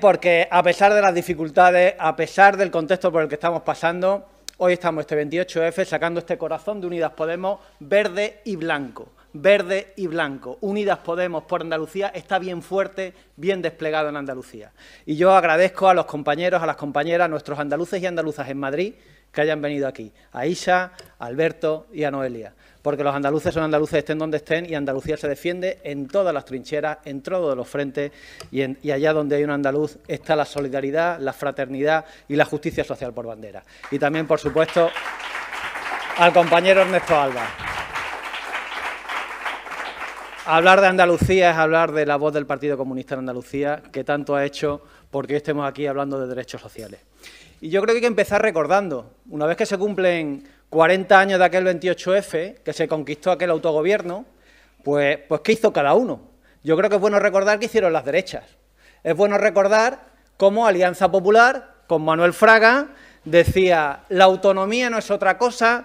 porque a pesar de las dificultades, a pesar del contexto por el que estamos pasando, hoy estamos este 28F sacando este corazón de Unidas Podemos verde y blanco. Verde y blanco. Unidas Podemos por Andalucía está bien fuerte, bien desplegado en Andalucía. Y yo agradezco a los compañeros, a las compañeras, a nuestros andaluces y andaluzas en Madrid que hayan venido aquí, a Isa, a Alberto y a Noelia, porque los andaluces son andaluces estén donde estén y Andalucía se defiende en todas las trincheras, en todos los frentes y, y allá donde hay un andaluz está la solidaridad, la fraternidad y la justicia social por bandera. Y también, por supuesto, al compañero Ernesto Alba. Hablar de Andalucía es hablar de la voz del Partido Comunista en Andalucía, que tanto ha hecho porque hoy estemos aquí hablando de derechos sociales. Y yo creo que hay que empezar recordando, una vez que se cumplen 40 años de aquel 28F, que se conquistó aquel autogobierno, pues, pues ¿qué hizo cada uno? Yo creo que es bueno recordar qué hicieron las derechas. Es bueno recordar cómo Alianza Popular, con Manuel Fraga, decía, la autonomía no es otra cosa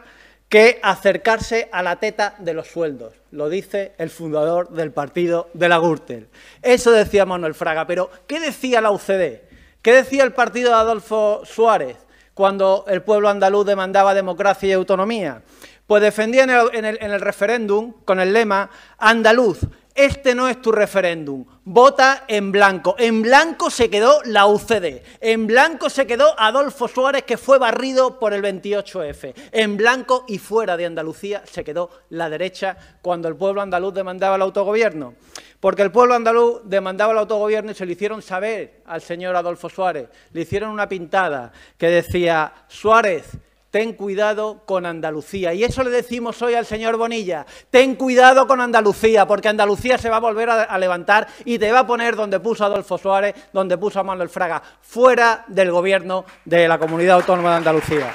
que acercarse a la teta de los sueldos, lo dice el fundador del partido de la Gürtel. Eso decía Manuel Fraga, pero ¿qué decía la UCD? ¿Qué decía el partido de Adolfo Suárez cuando el pueblo andaluz demandaba democracia y autonomía? Pues defendía en el referéndum con el lema Andaluz, este no es tu referéndum. Vota en blanco. En blanco se quedó la UCD. En blanco se quedó Adolfo Suárez, que fue barrido por el 28F. En blanco y fuera de Andalucía se quedó la derecha cuando el pueblo andaluz demandaba el autogobierno. Porque el pueblo andaluz demandaba el autogobierno y se le hicieron saber al señor Adolfo Suárez. Le hicieron una pintada que decía, Suárez, ten cuidado con Andalucía. Y eso le decimos hoy al señor Bonilla, ten cuidado con Andalucía, porque Andalucía se va a volver a, levantar y te va a poner donde puso Adolfo Suárez, donde puso a Manuel Fraga, fuera del gobierno de la Comunidad Autónoma de Andalucía.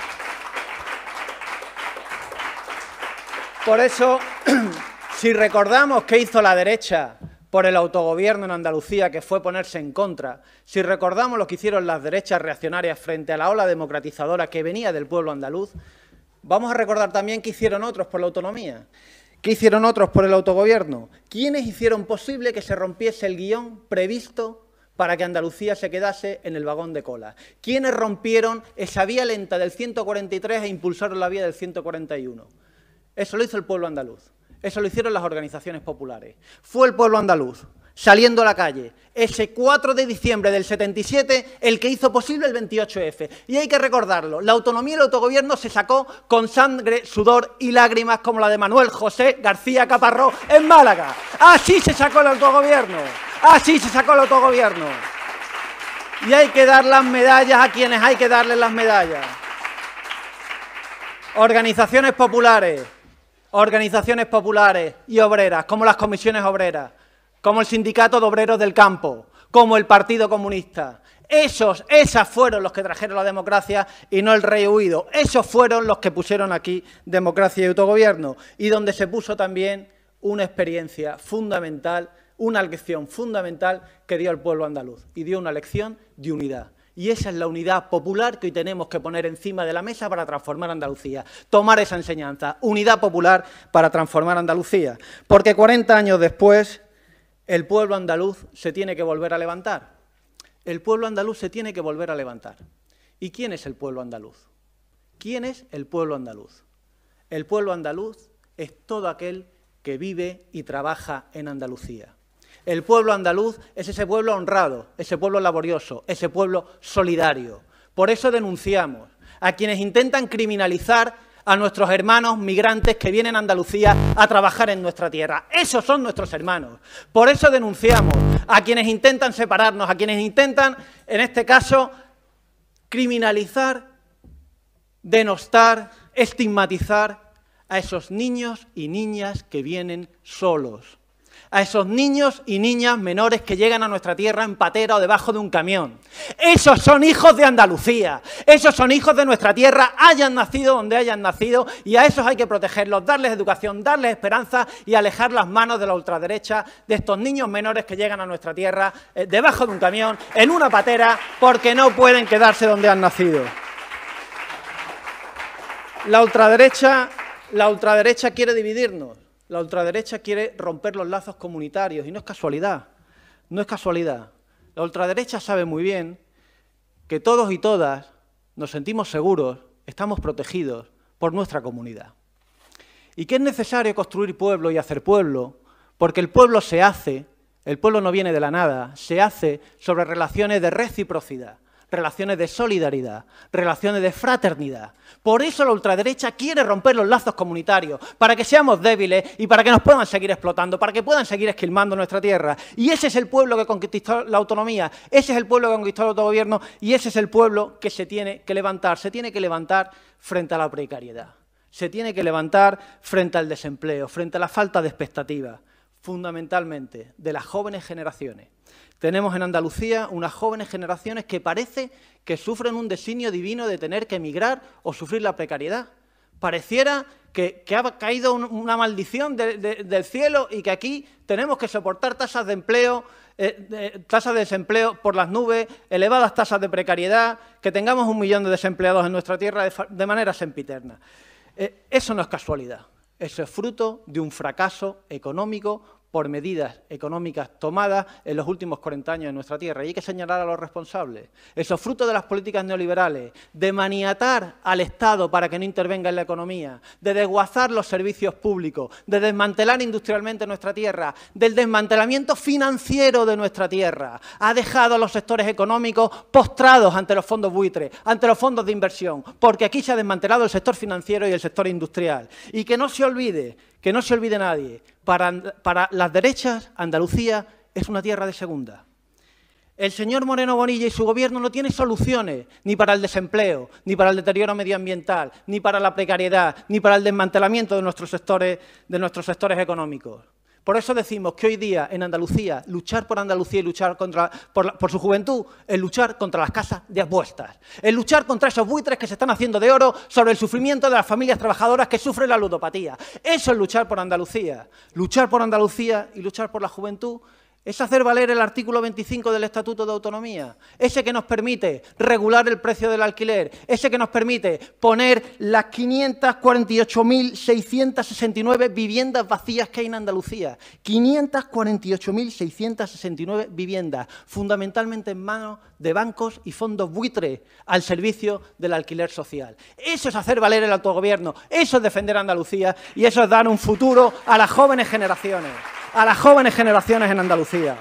Por eso, si recordamos qué hizo la derecha por el autogobierno en Andalucía, que fue ponerse en contra, si recordamos lo que hicieron las derechas reaccionarias frente a la ola democratizadora que venía del pueblo andaluz, vamos a recordar también qué hicieron otros por la autonomía, qué hicieron otros por el autogobierno, quiénes hicieron posible que se rompiese el guión previsto para que Andalucía se quedase en el vagón de cola. ¿Quiénes rompieron esa vía lenta del 143 e impulsaron la vía del 141? Eso lo hizo el pueblo andaluz. Eso lo hicieron las organizaciones populares. Fue el pueblo andaluz, saliendo a la calle, ese 4 de diciembre del 77, el que hizo posible el 28F. Y hay que recordarlo, la autonomía y el autogobierno se sacó con sangre, sudor y lágrimas como la de Manuel José García Caparró en Málaga. Así se sacó el autogobierno, así se sacó el autogobierno. Y hay que dar las medallas a quienes hay que darles las medallas. Organizaciones populares, organizaciones populares y obreras, como las comisiones obreras, como el Sindicato de Obreros del Campo, como el Partido Comunista. Esos, esas fueron los que trajeron la democracia y no el rey huido. Esos fueron los que pusieron aquí democracia y autogobierno y donde se puso también una experiencia fundamental, una lección fundamental que dio al pueblo andaluz y dio una lección de unidad. Y esa es la unidad popular que hoy tenemos que poner encima de la mesa para transformar Andalucía. Tomar esa enseñanza, unidad popular para transformar Andalucía. Porque 40 años después, el pueblo andaluz se tiene que volver a levantar. El pueblo andaluz se tiene que volver a levantar. ¿Y quién es el pueblo andaluz? ¿Quién es el pueblo andaluz? El pueblo andaluz es todo aquel que vive y trabaja en Andalucía. El pueblo andaluz es ese pueblo honrado, ese pueblo laborioso, ese pueblo solidario. Por eso denunciamos a quienes intentan criminalizar a nuestros hermanos migrantes que vienen a Andalucía a trabajar en nuestra tierra. Esos son nuestros hermanos. Por eso denunciamos a quienes intentan separarnos, a quienes intentan, en este caso, criminalizar, denostar, estigmatizar a esos niños y niñas que vienen solos a esos niños y niñas menores que llegan a nuestra tierra en patera o debajo de un camión. Esos son hijos de Andalucía, esos son hijos de nuestra tierra, hayan nacido donde hayan nacido, y a esos hay que protegerlos, darles educación, darles esperanza y alejar las manos de la ultraderecha de estos niños menores que llegan a nuestra tierra eh, debajo de un camión, en una patera, porque no pueden quedarse donde han nacido. La ultraderecha, la ultraderecha quiere dividirnos la ultraderecha quiere romper los lazos comunitarios y no es casualidad, no es casualidad. La ultraderecha sabe muy bien que todos y todas nos sentimos seguros, estamos protegidos por nuestra comunidad. Y que es necesario construir pueblo y hacer pueblo, porque el pueblo se hace, el pueblo no viene de la nada, se hace sobre relaciones de reciprocidad, relaciones de solidaridad, relaciones de fraternidad. Por eso la ultraderecha quiere romper los lazos comunitarios, para que seamos débiles y para que nos puedan seguir explotando, para que puedan seguir esquilmando nuestra tierra. Y ese es el pueblo que conquistó la autonomía, ese es el pueblo que conquistó el autogobierno y ese es el pueblo que se tiene que levantar, se tiene que levantar frente a la precariedad. Se tiene que levantar frente al desempleo, frente a la falta de expectativas, fundamentalmente de las jóvenes generaciones. Tenemos en Andalucía unas jóvenes generaciones que parece que sufren un designio divino de tener que emigrar o sufrir la precariedad. Pareciera que, ha caído una maldición del cielo y que aquí tenemos que soportar tasas de empleo, eh, tasas de desempleo por las nubes, elevadas tasas de precariedad, que tengamos un millón de desempleados en nuestra tierra de, manera sempiterna. Eh, eso no es casualidad es el fruto de un fracaso económico por medidas económicas tomadas en los últimos 40 años en nuestra tierra. Y hay que señalar a los responsables. Esos frutos de las políticas neoliberales, de maniatar al Estado para que no intervenga en la economía, de desguazar los servicios públicos, de desmantelar industrialmente nuestra tierra, del desmantelamiento financiero de nuestra tierra, ha dejado a los sectores económicos postrados ante los fondos buitres, ante los fondos de inversión, porque aquí se ha desmantelado el sector financiero y el sector industrial. Y que no se olvide que no se olvide nadie, para, las derechas Andalucía es una tierra de segunda. El señor Moreno Bonilla y su gobierno no tienen soluciones ni para el desempleo, ni para el deterioro medioambiental, ni para la precariedad, ni para el desmantelamiento de nuestros de nuestros sectores económicos. Por eso decimos que hoy día en Andalucía, luchar por Andalucía y luchar contra, por, su juventud es luchar contra las casas de apuestas, es luchar contra esos buitres que se están haciendo de oro sobre el sufrimiento de las familias trabajadoras que sufren la ludopatía. Eso es luchar por Andalucía. Luchar por Andalucía y luchar por la juventud es hacer valer el artículo 25 del Estatuto de Autonomía, ese que nos permite regular el precio del alquiler, ese que nos permite poner las 548.669 viviendas vacías que hay en Andalucía. 548.669 viviendas, fundamentalmente en manos de bancos y fondos buitre al servicio del alquiler social. Eso es hacer valer el autogobierno, eso es defender Andalucía y eso es dar un futuro a las jóvenes generaciones a las jóvenes generaciones en Andalucía.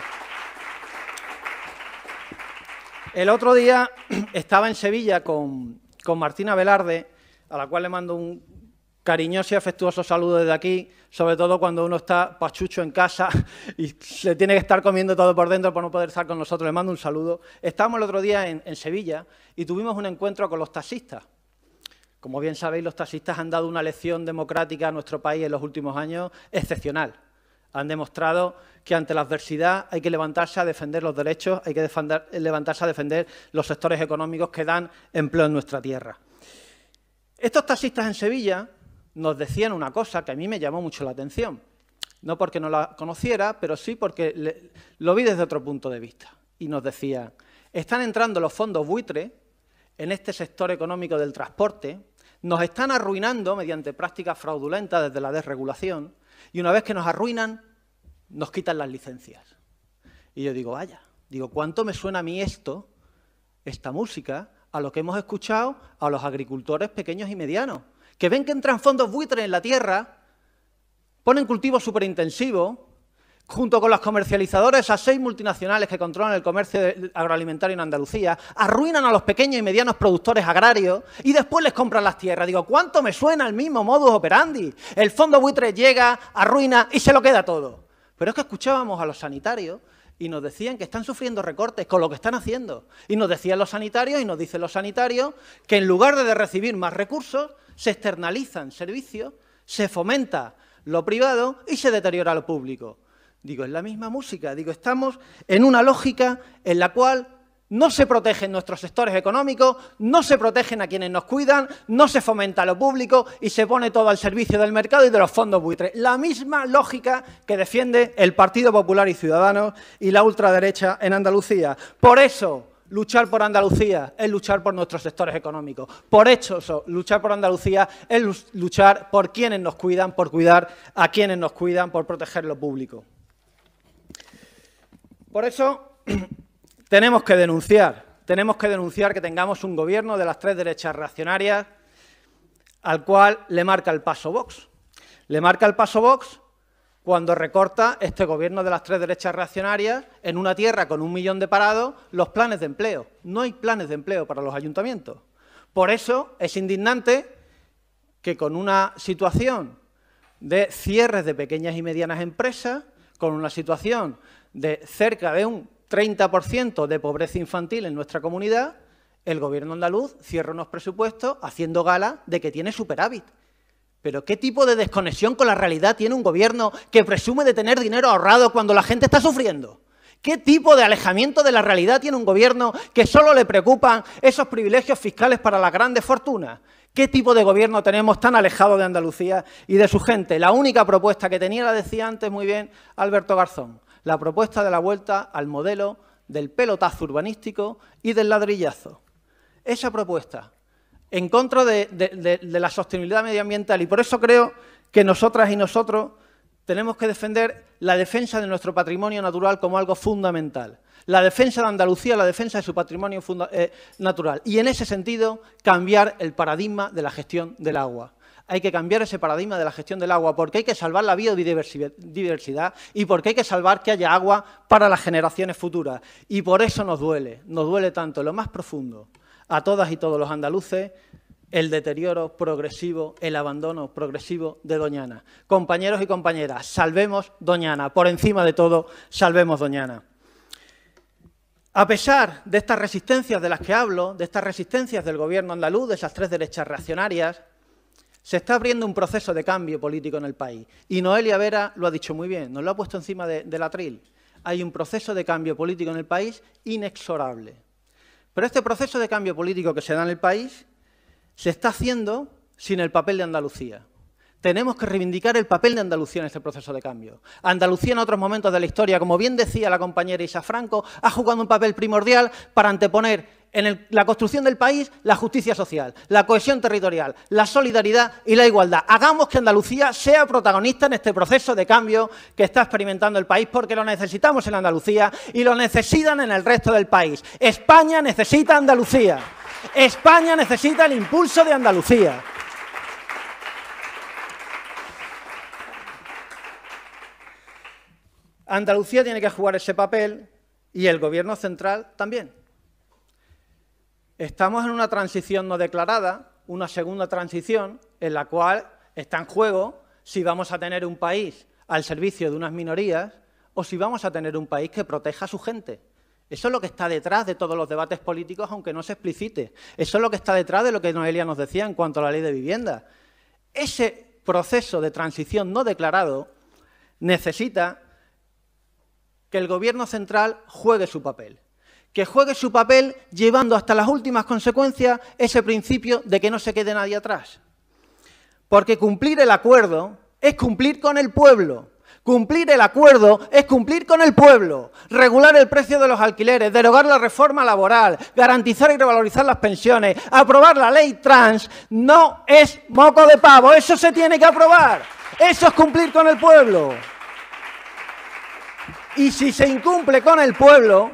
El otro día estaba en Sevilla con, Martina Velarde, a la cual le mando un cariñoso y afectuoso saludo desde aquí, sobre todo cuando uno está pachucho en casa y se tiene que estar comiendo todo por dentro por no poder estar con nosotros. Le mando un saludo. Estábamos el otro día en, Sevilla y tuvimos un encuentro con los taxistas. Como bien sabéis, los taxistas han dado una lección democrática a nuestro país en los últimos años excepcional han demostrado que ante la adversidad hay que levantarse a defender los derechos, hay que levantarse a defender los sectores económicos que dan empleo en nuestra tierra. Estos taxistas en Sevilla nos decían una cosa que a mí me llamó mucho la atención, no porque no la conociera, pero sí porque lo vi desde otro punto de vista. Y nos decían, están entrando los fondos buitre en este sector económico del transporte, nos están arruinando mediante prácticas fraudulentas desde la desregulación y una vez que nos arruinan, nos quitan las licencias. Y yo digo, vaya, digo, ¿cuánto me suena a mí esto, esta música, a lo que hemos escuchado a los agricultores pequeños y medianos? Que ven que entran fondos buitres en la tierra, ponen cultivos superintensivos, junto con los comercializadores, a seis multinacionales que controlan el comercio agroalimentario en Andalucía, arruinan a los pequeños y medianos productores agrarios y después les compran las tierras. Digo, ¿cuánto me suena el mismo modus operandi? El fondo buitre llega, arruina y se lo queda todo. Pero es que escuchábamos a los sanitarios y nos decían que están sufriendo recortes con lo que están haciendo. Y nos decían los sanitarios y nos dicen los sanitarios que en lugar de recibir más recursos, se externalizan servicios, se fomenta lo privado y se deteriora lo público. Digo, es la misma música. Digo, estamos en una lógica en la cual no se protegen nuestros sectores económicos, no se protegen a quienes nos cuidan, no se fomenta lo público y se pone todo al servicio del mercado y de los fondos buitres. La misma lógica que defiende el Partido Popular y Ciudadanos y la ultraderecha en Andalucía. Por eso, luchar por Andalucía es luchar por nuestros sectores económicos. Por eso, luchar por Andalucía es luchar por quienes nos cuidan, por cuidar a quienes nos cuidan, por proteger lo público. Por eso tenemos que denunciar, tenemos que denunciar que tengamos un gobierno de las tres derechas reaccionarias al cual le marca el paso Vox. Le marca el paso Vox cuando recorta este gobierno de las tres derechas reaccionarias en una tierra con un millón de parados los planes de empleo. No hay planes de empleo para los ayuntamientos. Por eso es indignante que con una situación de cierres de pequeñas y medianas empresas, con una situación de cerca de un 30% de pobreza infantil en nuestra comunidad, el gobierno andaluz cierra unos presupuestos haciendo gala de que tiene superávit. Pero ¿qué tipo de desconexión con la realidad tiene un gobierno que presume de tener dinero ahorrado cuando la gente está sufriendo? ¿Qué tipo de alejamiento de la realidad tiene un gobierno que solo le preocupan esos privilegios fiscales para las grandes fortunas? ¿Qué tipo de gobierno tenemos tan alejado de Andalucía y de su gente? La única propuesta que tenía, la decía antes muy bien Alberto Garzón, la propuesta de la vuelta al modelo del pelotazo urbanístico y del ladrillazo. Esa propuesta, en contra de, la sostenibilidad medioambiental, y por eso creo que nosotras y nosotros tenemos que defender la defensa de nuestro patrimonio natural como algo fundamental. La defensa de Andalucía, la defensa de su patrimonio eh, natural. Y en ese sentido, cambiar el paradigma de la gestión del agua hay que cambiar ese paradigma de la gestión del agua, porque hay que salvar la biodiversidad y porque hay que salvar que haya agua para las generaciones futuras. Y por eso nos duele, nos duele tanto, lo más profundo, a todas y todos los andaluces, el deterioro progresivo, el abandono progresivo de Doñana. Compañeros y compañeras, salvemos Doñana, por encima de todo, salvemos Doñana. A pesar de estas resistencias de las que hablo, de estas resistencias del gobierno andaluz, de esas tres derechas reaccionarias, se está abriendo un proceso de cambio político en el país. Y Noelia Vera lo ha dicho muy bien, nos lo ha puesto encima del atril. Hay un proceso de cambio político en el país inexorable. Pero este proceso de cambio político que se da en el país se está haciendo sin el papel de Andalucía. Tenemos que reivindicar el papel de Andalucía en este proceso de cambio. Andalucía en otros momentos de la historia, como bien decía la compañera Isa Franco, ha jugado un papel primordial para anteponer en la construcción del país, la justicia social, la cohesión territorial, la solidaridad y la igualdad. Hagamos que Andalucía sea protagonista en este proceso de cambio que está experimentando el país, porque lo necesitamos en Andalucía y lo necesitan en el resto del país. España necesita Andalucía. España necesita el impulso de Andalucía. Andalucía tiene que jugar ese papel y el Gobierno central también. Estamos en una transición no declarada, una segunda transición en la cual está en juego si vamos a tener un país al servicio de unas minorías o si vamos a tener un país que proteja a su gente. Eso es lo que está detrás de todos los debates políticos, aunque no se explicite. Eso es lo que está detrás de lo que Noelia nos decía en cuanto a la ley de vivienda. Ese proceso de transición no declarado necesita que el Gobierno central juegue su papel que juegue su papel llevando hasta las últimas consecuencias ese principio de que no se quede nadie atrás. Porque cumplir el acuerdo es cumplir con el pueblo. Cumplir el acuerdo es cumplir con el pueblo, regular el precio de los alquileres, derogar la reforma laboral, garantizar y revalorizar las pensiones, aprobar la ley trans, no es moco de pavo, eso se tiene que aprobar, eso es cumplir con el pueblo. Y si se incumple con el pueblo,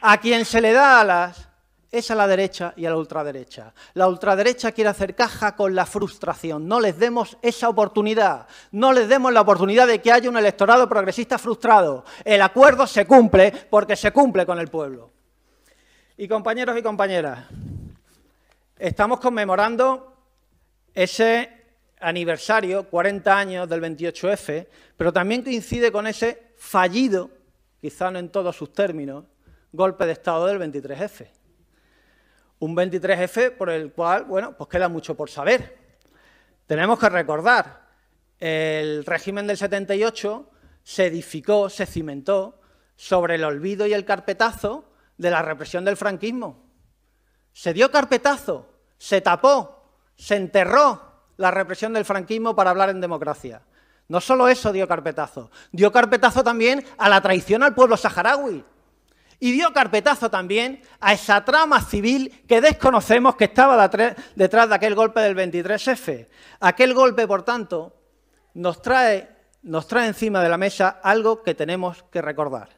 a quien se le da alas es a la derecha y a la ultraderecha. La ultraderecha quiere hacer caja con la frustración. No les demos esa oportunidad. No les demos la oportunidad de que haya un electorado progresista frustrado. El acuerdo se cumple porque se cumple con el pueblo. Y compañeros y compañeras, estamos conmemorando ese aniversario, 40 años del 28F, pero también coincide con ese fallido, quizá no en todos sus términos, golpe de Estado del 23F. Un 23F por el cual, bueno, pues queda mucho por saber. Tenemos que recordar, el régimen del 78 se edificó, se cimentó sobre el olvido y el carpetazo de la represión del franquismo. Se dio carpetazo, se tapó, se enterró la represión del franquismo para hablar en democracia. No solo eso dio carpetazo, dio carpetazo también a la traición al pueblo saharaui. Y dio carpetazo también a esa trama civil que desconocemos que estaba detrás de aquel golpe del 23F. Aquel golpe, por tanto, nos trae, nos trae encima de la mesa algo que tenemos que recordar.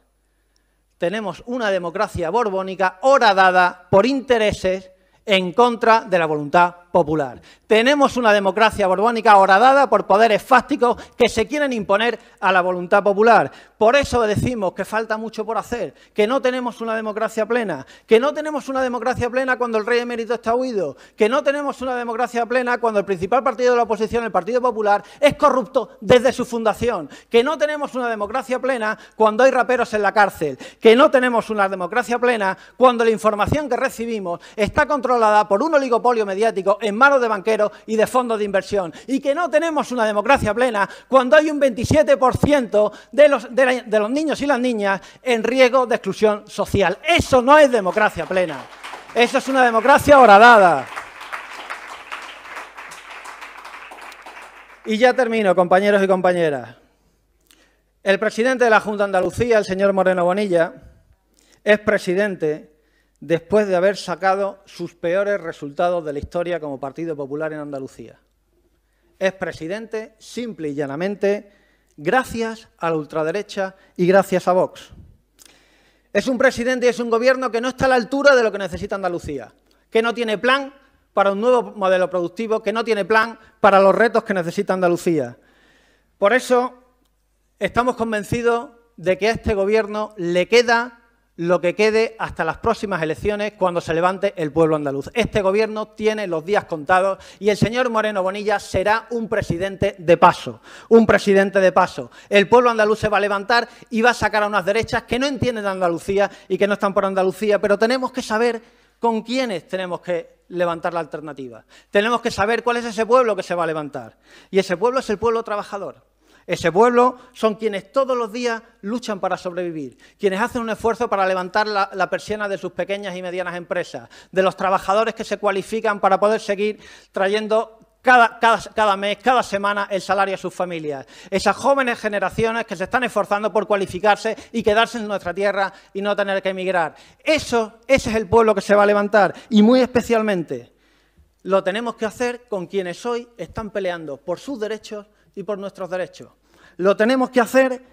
Tenemos una democracia borbónica horadada por intereses en contra de la voluntad popular. Tenemos una democracia borbónica horadada por poderes fácticos que se quieren imponer a la voluntad popular. Por eso decimos que falta mucho por hacer, que no tenemos una democracia plena, que no tenemos una democracia plena cuando el rey emérito está huido, que no tenemos una democracia plena cuando el principal partido de la oposición, el Partido Popular, es corrupto desde su fundación, que no tenemos una democracia plena cuando hay raperos en la cárcel, que no tenemos una democracia plena cuando la información que recibimos está controlada por un oligopolio mediático en manos de banqueros y de fondos de inversión. Y que no tenemos una democracia plena cuando hay un 27% de los, los niños y las niñas en riesgo de exclusión social. Eso no es democracia plena. Eso es una democracia horadada. Y ya termino, compañeros y compañeras. El presidente de la Junta de Andalucía, el señor Moreno Bonilla, es presidente después de haber sacado sus peores resultados de la historia como Partido Popular en Andalucía. Es presidente, simple y llanamente, gracias a la ultraderecha y gracias a Vox. Es un presidente y es un gobierno que no está a la altura de lo que necesita Andalucía, que no tiene plan para un nuevo modelo productivo, que no tiene plan para los retos que necesita Andalucía. Por eso estamos convencidos de que a este gobierno le queda lo que quede hasta las próximas elecciones cuando se levante el pueblo andaluz. Este gobierno tiene los días contados y el señor Moreno Bonilla será un presidente de paso, un presidente de paso. El pueblo andaluz se va a levantar y va a sacar a unas derechas que no entienden Andalucía y que no están por Andalucía, pero tenemos que saber con quiénes tenemos que levantar la alternativa. Tenemos que saber cuál es ese pueblo que se va a levantar. Y ese pueblo es el pueblo trabajador. Ese pueblo son quienes todos los días luchan para sobrevivir, quienes hacen un esfuerzo para levantar la, persiana de sus pequeñas y medianas empresas, de los trabajadores que se cualifican para poder seguir trayendo cada, cada, mes, cada semana el salario a sus familias. Esas jóvenes generaciones que se están esforzando por cualificarse y quedarse en nuestra tierra y no tener que emigrar. Eso, ese es el pueblo que se va a levantar y muy especialmente lo tenemos que hacer con quienes hoy están peleando por sus derechos y por nuestros derechos lo tenemos que hacer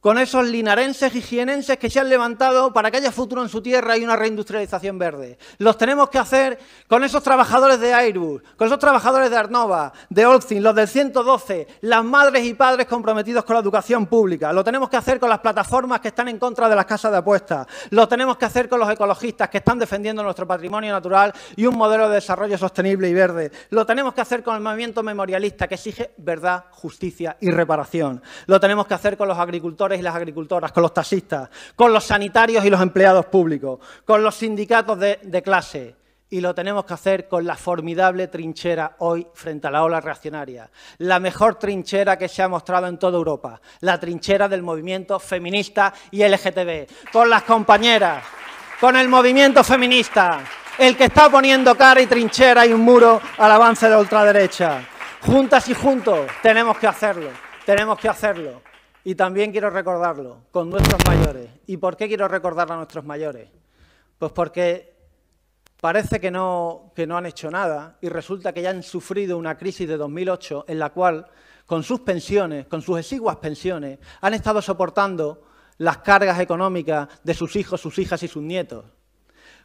con esos linarenses y jienenses que se han levantado para que haya futuro en su tierra y una reindustrialización verde. Los tenemos que hacer con esos trabajadores de Airbus, con esos trabajadores de Arnova, de Olcin, los del 112, las madres y padres comprometidos con la educación pública. Lo tenemos que hacer con las plataformas que están en contra de las casas de apuestas. Lo tenemos que hacer con los ecologistas que están defendiendo nuestro patrimonio natural y un modelo de desarrollo sostenible y verde. Lo tenemos que hacer con el movimiento memorialista que exige verdad, justicia y reparación. Lo tenemos que hacer con los agricultores y las agricultoras, con los taxistas, con los sanitarios y los empleados públicos, con los sindicatos de, de clase. Y lo tenemos que hacer con la formidable trinchera hoy frente a la ola reaccionaria, la mejor trinchera que se ha mostrado en toda Europa, la trinchera del movimiento feminista y LGTB, con las compañeras, con el movimiento feminista, el que está poniendo cara y trinchera y un muro al avance de la ultraderecha. Juntas y juntos tenemos que hacerlo, tenemos que hacerlo. Y también quiero recordarlo con nuestros mayores. ¿Y por qué quiero recordarlo a nuestros mayores? Pues porque parece que no, que no han hecho nada y resulta que ya han sufrido una crisis de 2008 en la cual, con sus pensiones, con sus exiguas pensiones, han estado soportando las cargas económicas de sus hijos, sus hijas y sus nietos.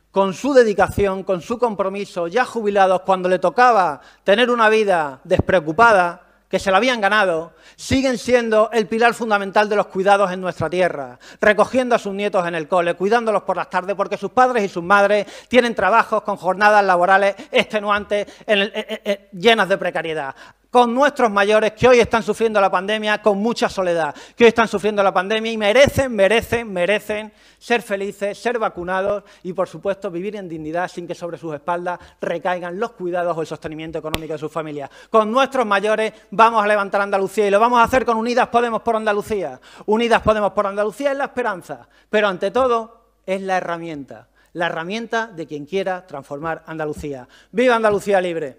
Con su dedicación, con su compromiso, ya jubilados, cuando le tocaba tener una vida despreocupada, que se lo habían ganado, siguen siendo el pilar fundamental de los cuidados en nuestra tierra, recogiendo a sus nietos en el cole, cuidándolos por las tardes, porque sus padres y sus madres tienen trabajos con jornadas laborales extenuantes eh, eh, eh, llenas de precariedad con nuestros mayores que hoy están sufriendo la pandemia con mucha soledad, que hoy están sufriendo la pandemia y merecen, merecen, merecen ser felices, ser vacunados y, por supuesto, vivir en dignidad sin que sobre sus espaldas recaigan los cuidados o el sostenimiento económico de sus familias. Con nuestros mayores vamos a levantar Andalucía y lo vamos a hacer con Unidas Podemos por Andalucía. Unidas Podemos por Andalucía es la esperanza, pero ante todo es la herramienta, la herramienta de quien quiera transformar Andalucía. ¡Viva Andalucía libre!